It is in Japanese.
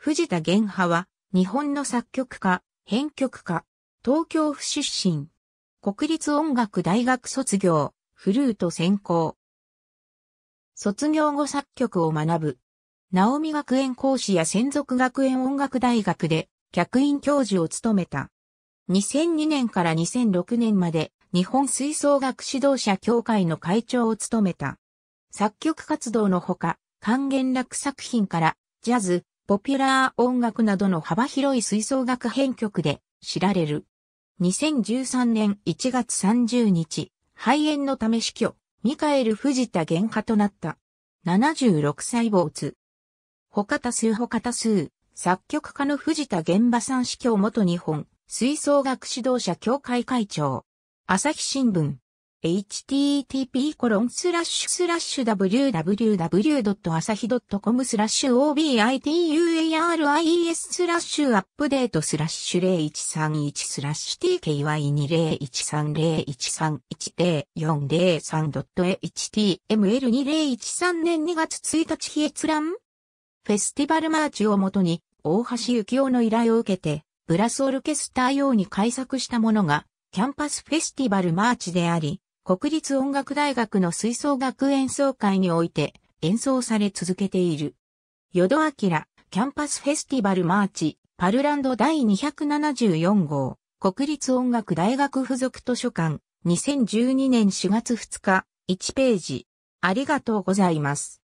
藤田玄派は、日本の作曲家、編曲家、東京府出身。国立音楽大学卒業、フルート専攻。卒業後作曲を学ぶ。直美学園講師や専属学園音楽大学で客員教授を務めた。2002年から2006年まで日本吹奏楽指導者協会の会長を務めた。作曲活動のほか、還元楽作品からジャズ、ポピュラー音楽などの幅広い吹奏楽編曲で知られる。2013年1月30日、肺炎のため死去、ミカエル・藤田原価となった。76歳津。他多数他多数、作曲家の藤田玄馬さん死去元日本、吹奏楽指導者協会会長。朝日新聞。http www.asahi.com スラッシュ obituaries スラッシュアップデートスラッシュ0131スラッシュ tky201301310403.html2013 年2月1日日閲覧フェスティバルマーチをもとに大橋幸雄の依頼を受けてブラスオルケスター用に改作したものがキャンパスフェスティバルマーチであり、国立音楽大学の吹奏楽演奏会において演奏され続けている。淀明、キャンパスフェスティバルマーチ、パルランド第274号、国立音楽大学附属図書館、2012年4月2日、1ページ。ありがとうございます。